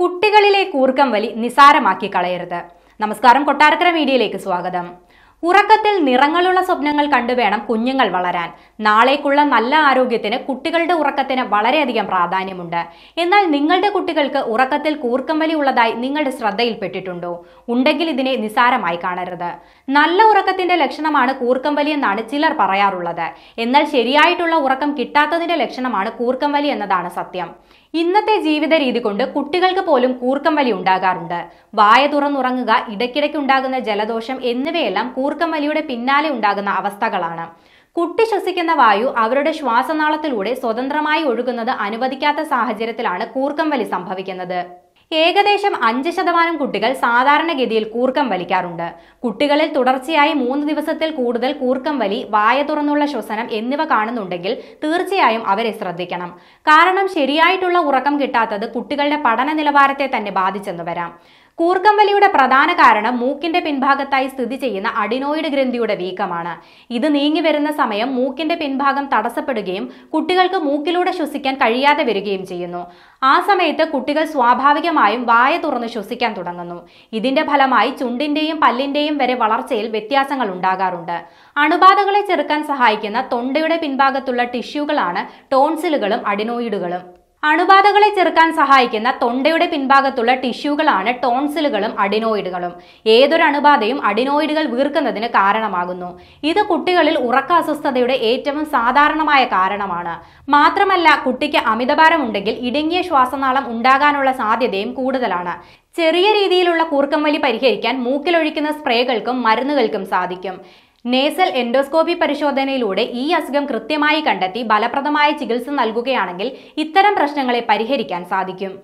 കുട്ടികളിലെ കൂർക്കം വലി നിസാരമാക്കി കളയരുത് നമസ്കാരം കൊട്ടാരക്കര മീഡിയയിലേക്ക് സ്വാഗതം ഉറക്കത്തിൽ നിറങ്ങളുള്ള സ്വപ്നങ്ങൾ കണ്ടുവേണം കുഞ്ഞുങ്ങൾ വളരാൻ നാളേക്കുള്ള നല്ല ആരോഗ്യത്തിന് കുട്ടികളുടെ ഉറക്കത്തിന് വളരെയധികം പ്രാധാന്യമുണ്ട് എന്നാൽ നിങ്ങളുടെ കുട്ടികൾക്ക് ഉറക്കത്തിൽ കൂർക്കമ്പലി ഉള്ളതായി നിങ്ങളുടെ ശ്രദ്ധയിൽപ്പെട്ടിട്ടുണ്ടോ ഉണ്ടെങ്കിൽ ഇതിനെ നിസാരമായി കാണരുത് നല്ല ഉറക്കത്തിന്റെ ലക്ഷണമാണ് കൂർക്കമ്പലി എന്നാണ് ചിലർ പറയാറുള്ളത് എന്നാൽ ശരിയായിട്ടുള്ള ഉറക്കം കിട്ടാത്തതിന്റെ ലക്ഷണമാണ് കൂർക്കമ്പലി എന്നതാണ് സത്യം ഇന്നത്തെ ജീവിത രീതി കൊണ്ട് കുട്ടികൾക്ക് പോലും കൂർക്കം വലി ഉണ്ടാകാറുണ്ട് വായ തുറന്നുറങ്ങുക ഇടയ്ക്കിടയ്ക്ക് ഉണ്ടാകുന്ന ജലദോഷം എന്നിവയെല്ലാം മൂർക്കമലിയുടെ പിന്നാലെ ഉണ്ടാകുന്ന അവസ്ഥകളാണ് കുട്ടി ശ്വസിക്കുന്ന വായു അവരുടെ ശ്വാസനാളത്തിലൂടെ സ്വതന്ത്രമായി ഒഴുകുന്നത് അനുവദിക്കാത്ത സാഹചര്യത്തിലാണ് കൂർക്കം വലി സംഭവിക്കുന്നത് ഏകദേശം അഞ്ച് ശതമാനം കുട്ടികൾ സാധാരണഗതിയിൽ കൂർക്കം വലിക്കാറുണ്ട് കുട്ടികളിൽ തുടർച്ചയായി മൂന്ന് ദിവസത്തിൽ കൂടുതൽ കൂർക്കം വലി വായ തുറന്നുള്ള ശ്വസനം എന്നിവ കാണുന്നുണ്ടെങ്കിൽ തീർച്ചയായും അവരെ ശ്രദ്ധിക്കണം കാരണം ശരിയായിട്ടുള്ള ഉറക്കം കിട്ടാത്തത് കുട്ടികളുടെ പഠന നിലവാരത്തെ തന്നെ ബാധിച്ചെന്ന് വരാം കൂർക്കമ്പലിയുടെ പ്രധാന കാരണം മൂക്കിന്റെ പിൻഭാഗത്തായി സ്ഥിതി ചെയ്യുന്ന അഡിനോയിഡ് ഗ്രന്ഥിയുടെ വീക്കമാണ് ഇത് നീങ്ങി വരുന്ന സമയം മൂക്കിന്റെ പിൻഭാഗം തടസ്സപ്പെടുകയും കുട്ടികൾക്ക് മൂക്കിലൂടെ ശ്വസിക്കാൻ കഴിയാതെ വരികയും ചെയ്യുന്നു ആ സമയത്ത് കുട്ടികൾ സ്വാഭാവികമായും വായ തുറന്ന് ശ്വസിക്കാൻ തുടങ്ങുന്നു ഇതിന്റെ ഫലമായി ചുണ്ടിന്റെയും പല്ലിന്റെയും വരെ വളർച്ചയിൽ വ്യത്യാസങ്ങൾ ഉണ്ടാകാറുണ്ട് അണുബാധകളെ ചെറുക്കാൻ സഹായിക്കുന്ന തൊണ്ടയുടെ പിൻഭാഗത്തുള്ള ടിഷ്യൂകളാണ് ടോൺസിലുകളും അഡിനോയിഡുകളും അണുബാധകളെ ചെറുക്കാൻ സഹായിക്കുന്ന തൊണ്ടയുടെ പിൻഭാഗത്തുള്ള ടിഷ്യൂകളാണ് ടോൺസിലുകളും അഡിനോയിഡുകളും ഏതൊരു അണുബാധയും അഡിനോയിഡുകൾ വീർക്കുന്നതിന് കാരണമാകുന്നു ഇത് കുട്ടികളിൽ ഉറക്ക അസ്വസ്ഥതയുടെ ഏറ്റവും സാധാരണമായ കാരണമാണ് മാത്രമല്ല കുട്ടിക്ക് അമിതഭാരമുണ്ടെങ്കിൽ ഇടുങ്ങിയ ശ്വാസനാളം ഉണ്ടാകാനുള്ള സാധ്യതയും കൂടുതലാണ് ചെറിയ രീതിയിലുള്ള കൂർക്കം വലി പരിഹരിക്കാൻ മൂക്കിലൊഴിക്കുന്ന സ്പ്രേകൾക്കും മരുന്നുകൾക്കും സാധിക്കും നേസൽ എൻഡോസ്കോപ്പി പരിശോധനയിലൂടെ ഈ അസുഖം കൃത്യമായി കണ്ടെത്തി ഫലപ്രദമായ ചികിത്സ നൽകുകയാണെങ്കിൽ ഇത്തരം പ്രശ്നങ്ങളെ പരിഹരിക്കാൻ സാധിക്കും